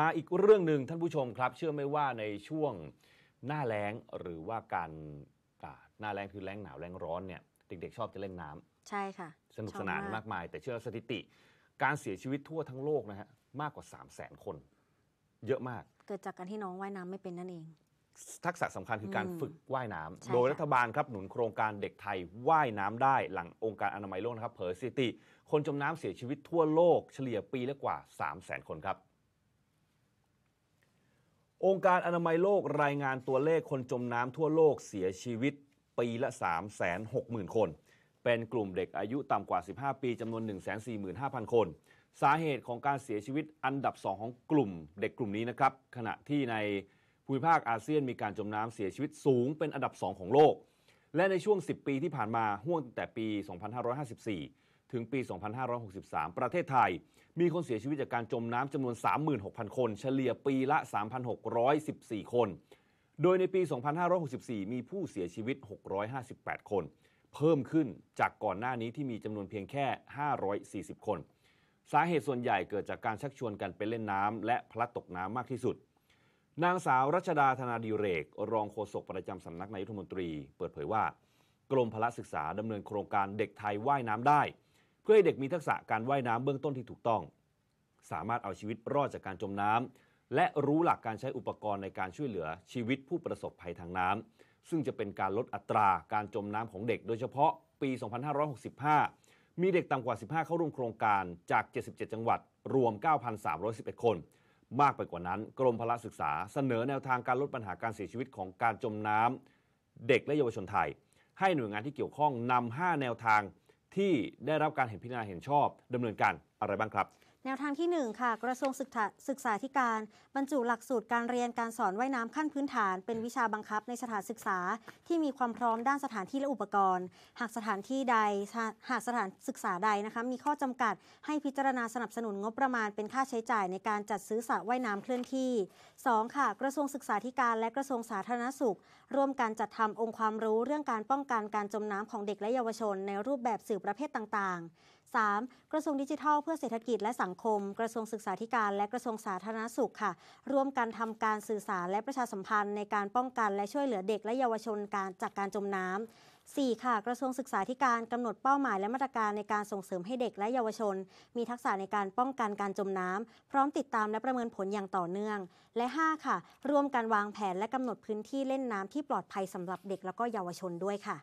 มาอีกเรื่องหนึ่งท่านผู้ชมครับ เชื่อไหมว่าในช่วงหน้าแล้งหรือว่าการหน้าแล้งคือแล้งหนาวแล้งร้อนเนี่ยเด็กๆชอบจะเล่นน้ำใช่ค่ะ สนุกสนานมากมาย แต่เชื่อสถิติ การเสียชีวิตทั่วทั้งโลกนะฮะมากกว่า 3 0 0 0 0 0 คน เยอะมาก เกิดจากการที่น้องว่ายน้ำไม่เป็นนั่นเอง ทักษะสำคัญคือการฝึกว่ายน้ำ โดยรัฐบาลครับหนุนโครงการเด็กไทยว่ายน้ำได้หลังองค์การอนามัยโลกนะครับเผยสถิติคนจมน้ำเสียชีวิตทั่วโลก เฉลี่ยปีละกว่า3 0 0 0 0 0 คนครับองค์การอนามัยโลกรายงานตัวเลขคนจมน้ำทั่วโลกเสียชีวิตปีละ360,000 คน เป็นกลุ่มเด็กอายุต่ำกว่า 15 ปีจำนวน145,000 คน สาเหตุของการเสียชีวิตอันดับ2ของกลุ่มเด็กกลุ่มนี้นะครับขณะที่ในภูมิภาคอาเซียนมีการจมน้ำเสียชีวิตสูงเป็นอันดับ 2 ของโลก และในช่วง 10 ปีที่ผ่านมาห่วงแต่ปี 2554ถึงปี 2563 ประเทศไทยมีคนเสียชีวิตจากการจมน้ำจำนวน 36,000 คน เฉลี่ยปีละ 3,614 คน โดยในปี 2564 มีผู้เสียชีวิต 658 คน เพิ่มขึ้นจากก่อนหน้านี้ที่มีจำนวนเพียงแค่ 540 คน สาเหตุส่วนใหญ่เกิดจากการชักชวนกันไปเล่นน้ำและพลัดตกน้ำมากที่สุด นางสาวรัชดาธนาดีเรก รองโฆษกประจำสำนักนายกรัฐมนตรีเปิดเผยว่ากรมพละศึกษาดำเนินโครงการเด็กไทยว่ายน้ำได้ื่อให้เด็กมีทักษะการว่ายน้ำเบื้องต้นที่ถูกต้อง สามารถเอาชีวิตรอดจากการจมน้ำและรู้หลักการใช้อุปกรณ์ในการช่วยเหลือชีวิตผู้ประสบภัยทางน้ำซึ่งจะเป็นการลดอัตราการจมน้ำของเด็ก โดยเฉพาะปี 2565 มีเด็กต่ำกว่า 15 เข้าร่วมโครงการจาก 77 จังหวัด รวม 9,311 คน มากไปกว่านั้น กรมพละศึกษาเสนอแนวทางการลดปัญหาการเสียชีวิตของการจมน้ำเด็กและเยาวชนไทย ให้หน่วยงานที่เกี่ยวข้องนำ5แนวทางที่ได้รับการเห็นพิจารณาเห็นชอบดำเนินการอะไรบ้างครับแนวทางที่1ค่ะ กระทรวงศึกษาธิการบรรจุหลักสูตรการเรียนการสอนว่ายน้ำขั้นพื้นฐาน เป็นวิชาบังคับในสถานศึกษา ที่มีความพร้อมด้านสถานที่และอุปกรณ์ หากสถานที่ใดหากสถานศึกษาใดนะคะมีข้อจำกัดให้พิจารณาสนับสนุนงบประมาณเป็นค่าใช้จ่ายในการจัดซื้อสระว่ายน้ำเคลื่อนที่2ค่ะ กระทรวงศึกษาธิการและกระทรวงสาธารณสุข ร่วมกันจัดทำองค์ความรู้เรื่องการป้องกันการจมน้ำของเด็กและเยาวชน ในรูปแบบสื่อประเภทต่าง ๆ 3. กระทรวงดิจิทัลเพื่อเศรษฐกิจและสังคม กระทรวงศึกษาธิการและกระทรวงสาธารณสุขค่ะ ร่วมกันทำการสื่อสารและประชาสัมพันธ์ ในการป้องกันและช่วยเหลือเด็ก และเยาวชนการจากการจมน้ำ 4. ค่ะ กระทรวงศึกษาธิการกำหนดเป้าหมายและมาตรการในการส่งเสริมให้เด็กและเยาวชน มีทักษะในการป้องกันการจมน้ำพร้อมติดตามและประเมินผลอย่างต่อเนื่อง และ5ค่ะ ร่วมกันวางแผนและกำหนดพื้นที่เล่นน้ำที่ปลอดภัยสำหรับเด็กและก็เยาวชนด้วยค่ะ